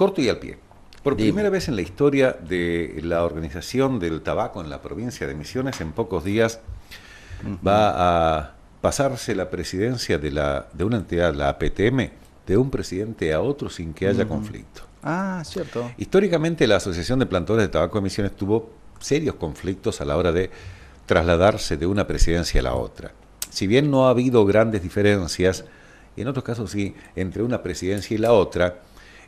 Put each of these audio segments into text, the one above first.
corto y al pie. Por primera vez en la historia de la organización del tabaco en la provincia de Misiones, en pocos días va a pasarse la presidencia de, la, de una entidad, la APTM, de un presidente a otro sin que haya conflicto. Ah, cierto. Históricamente la Asociación de Plantadores de Tabaco de Misiones tuvo serios conflictos a la hora de trasladarse de una presidencia a la otra. Si bien no ha habido grandes diferencias, en otros casos sí, entre una presidencia y la otra,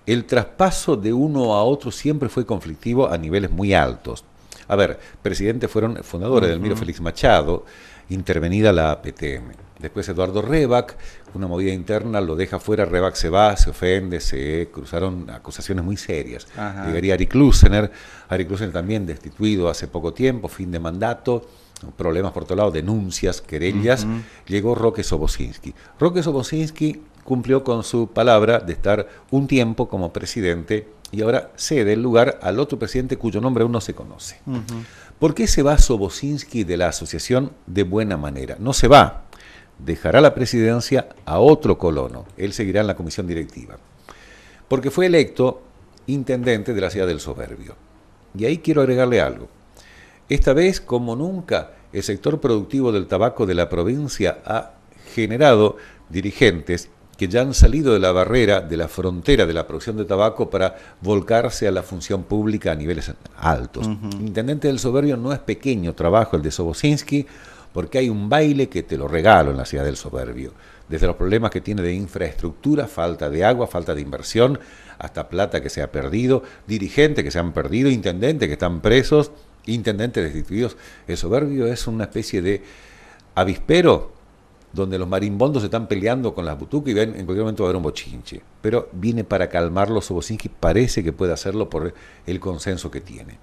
el traspaso de uno a otro siempre fue conflictivo a niveles muy altos. A ver, presidente fueron fundadores del Miro Félix Machado, intervenida la APTM. Después Eduardo Rebac, una movida interna, lo deja fuera, Rebac se va, se ofende, se cruzaron acusaciones muy serias. Llegaría Ari Klusener, Klusener también destituido hace poco tiempo, fin de mandato problemas por todo lado, denuncias, querellas, llegó Roque Sobosinski. Roque Sobocinski cumplió con su palabra de estar un tiempo como presidente y ahora cede el lugar al otro presidente cuyo nombre aún no se conoce. ¿Por qué se va Sobosinski de la asociación de buena manera? No se va, dejará la presidencia a otro colono, él seguirá en la comisión directiva, porque fue electo intendente de la ciudad del soberbio. Y ahí quiero agregarle algo. Esta vez, como nunca, el sector productivo del tabaco de la provincia ha generado dirigentes que ya han salido de la barrera, de la frontera de la producción de tabaco para volcarse a la función pública a niveles altos. Intendente del Soberbio no es pequeño trabajo el de Sobosinski, porque hay un baile que te lo regalo en la ciudad del Soberbio. Desde los problemas que tiene de infraestructura, falta de agua, falta de inversión, hasta plata que se ha perdido, dirigentes que se han perdido, intendentes que están presos, intendentes destituidos, el soberbio es una especie de avispero donde los marimbondos se están peleando con las butucas y ven en cualquier momento va a haber un bochinche. Pero viene para calmarlo y parece que puede hacerlo por el consenso que tiene.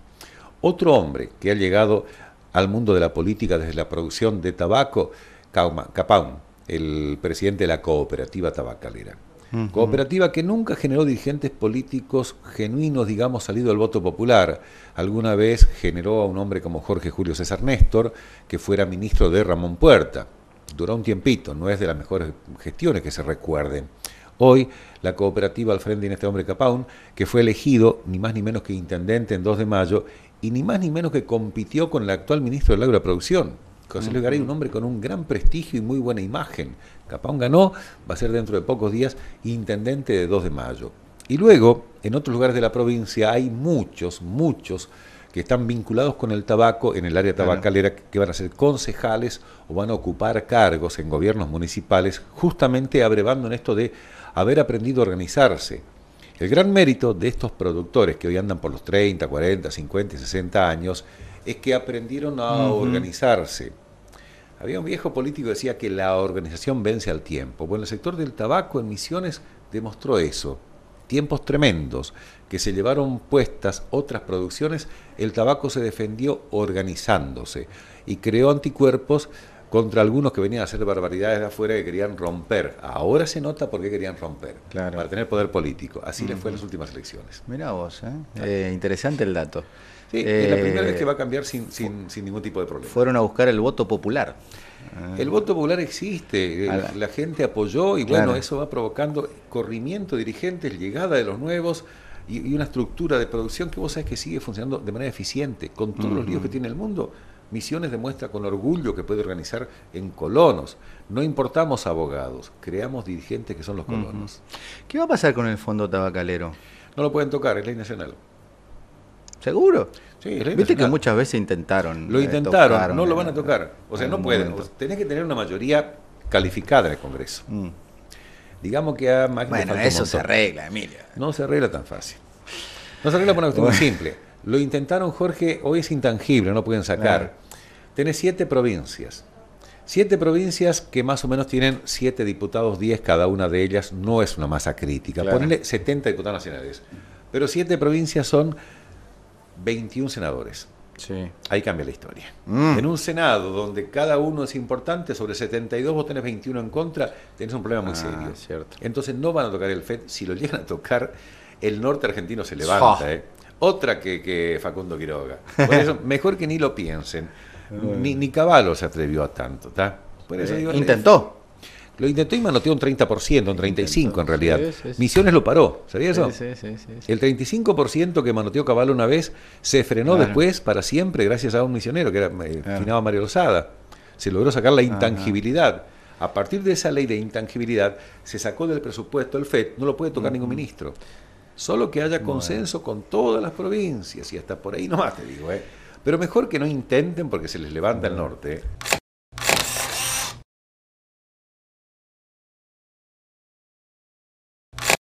Otro hombre que ha llegado al mundo de la política desde la producción de tabaco, Capaun, el presidente de la cooperativa tabacalera. Cooperativa que nunca generó dirigentes políticos genuinos, digamos, salido del voto popular. Alguna vez generó a un hombre como Jorge Julio César Néstor, que fuera ministro de Ramón Puerta. Duró un tiempito, no es de las mejores gestiones que se recuerden. Hoy, la cooperativa al frente de este hombre Capaun, que fue elegido ni más ni menos que intendente en 2 de mayo y ni más ni menos que compitió con el actual ministro de la Agroproducción. José mm, Luis Garay, un mm. hombre con un gran prestigio y muy buena imagen. Capón ganó, va a ser dentro de pocos días intendente de 2 de mayo. Y luego, en otros lugares de la provincia hay muchos, muchos que están vinculados con el tabaco en el área tabacalera, que van a ser concejales o van a ocupar cargos en gobiernos municipales, justamente abrevando en esto de haber aprendido a organizarse. El gran mérito de estos productores que hoy andan por los 30, 40, 50 y 60 años es que aprendieron a organizarse. Había un viejo político que decía que la organización vence al tiempo. Bueno, el sector del tabaco en Misiones demostró eso. Tiempos tremendos, que se llevaron puestas otras producciones, el tabaco se defendió organizándose y creó anticuerpos contra algunos que venían a hacer barbaridades de afuera que querían romper. Ahora se nota por qué querían romper, para tener poder político. Así les fue en las últimas elecciones. Mira vos, ¿eh? Eh, interesante el dato. Sí, es la primera eh, vez que va a cambiar sin, sin, sin, ningún tipo de problema. Fueron a buscar el voto popular. El voto popular existe, la, gente apoyó y bueno, eso va provocando corrimiento de dirigentes, llegada de los nuevos y, una estructura de producción que vos sabes que sigue funcionando de manera eficiente, con todos los líos que tiene el mundo Misiones demuestra con orgullo que puede organizar en colonos. No importamos abogados, creamos dirigentes que son los colonos. ¿Qué va a pasar con el fondo tabacalero? No lo pueden tocar, es ley nacional. ¿Seguro? Sí, es ley Viste que muchas veces intentaron. Lo eh, intentaron, no lo van a tocar. O sea, no pueden. tenés que tener una mayoría calificada en el Congreso. Mm. Digamos que a Bueno, eso se arregla, Emilia. No se arregla tan fácil. No se arregla por una cuestión muy simple lo intentaron, Jorge, hoy es intangible, no pueden sacar. Tiene Tenés siete provincias. Siete provincias que más o menos tienen siete diputados, diez cada una de ellas, no es una masa crítica. Ponle 70 diputados nacionales. Pero siete provincias son 21 senadores. Sí. Ahí cambia la historia. Mm. En un Senado donde cada uno es importante, sobre 72 vos tenés 21 en contra, tenés un problema muy ah, serio. Cierto. Entonces no van a tocar el FED. Si lo llegan a tocar, el norte argentino se levanta. Eh otra que, que Facundo Quiroga. Por eso, mejor que ni lo piensen. Ni, ni Caballo se atrevió a tanto, ¿está? Eh, intentó. Lo intentó y manoteó un 30%, un 35% en realidad. Misiones lo paró, ¿sabía eso? El 35% que manoteó Caballo una vez se frenó después para siempre gracias a un misionero que era eh, finado Mario Lozada. Se logró sacar la intangibilidad. A partir de esa ley de intangibilidad se sacó del presupuesto el FED, no lo puede tocar ningún ministro. Solo que haya consenso con todas las provincias y hasta por ahí nomás te digo, ¿eh? Pero mejor que no intenten porque se les levanta el norte.